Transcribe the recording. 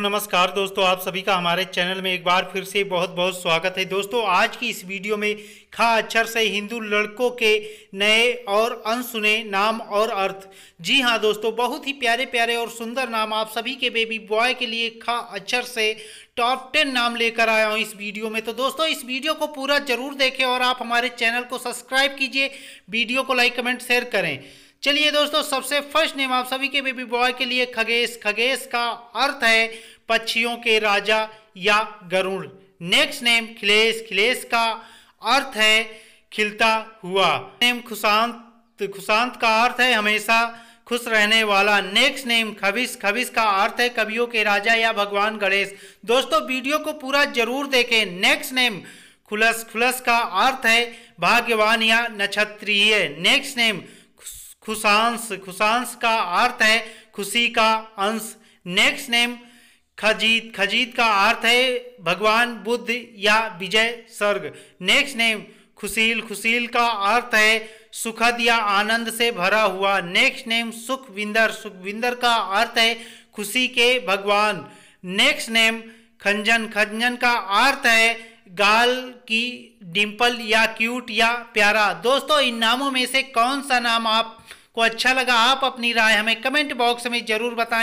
नमस्कार दोस्तों आप सभी का हमारे चैनल में एक बार फिर से बहुत बहुत स्वागत है दोस्तों आज की इस वीडियो में खा अक्षर से हिंदू लड़कों के नए और अनसुने नाम और अर्थ जी हाँ दोस्तों बहुत ही प्यारे प्यारे और सुंदर नाम आप सभी के बेबी बॉय के लिए खा अक्षर से टॉप टेन नाम लेकर आया हूँ इस वीडियो में तो दोस्तों इस वीडियो को पूरा जरूर देखें और आप हमारे चैनल को सब्सक्राइब कीजिए वीडियो को लाइक कमेंट शेयर करें चलिए दोस्तों सबसे फर्स्ट नेम आप सभी के बेबी बॉय के लिए खगेश खगेश का अर्थ है पक्षियों के राजा या गरुड़ नेक्स्ट नेम खिलेश खिलेश का अर्थ है खिलता हुआ नेम खुशांत खुशांत का अर्थ है हमेशा खुश रहने वाला नेक्स्ट नेम खबिश खबिश का अर्थ है कवियों के राजा या भगवान गणेश दोस्तों वीडियो को पूरा जरूर देखें नेक्स्ट नेम खुलस खुलस का अर्थ है भाग्यवान या नक्षत्रीय नेक्स्ट नेम खुशांश खुशांश का अर्थ है खुशी का अंश नेक्स्ट नेम खजीत खजीत का अर्थ है भगवान बुद्ध या विजय स्वर्ग नेक्स्ट नेम खुशील खुशील का अर्थ है सुखद या आनंद से भरा हुआ नेक्स्ट नेम सुखविंदर सुखविंदर का अर्थ है खुशी के भगवान नेक्स्ट नेम खंजन खंजन का अर्थ है गाल की डिम्पल या क्यूट या प्यारा दोस्तों इन नामों में से कौन सा नाम आप अच्छा लगा आप अपनी राय हमें कमेंट बॉक्स में ज़रूर बताएं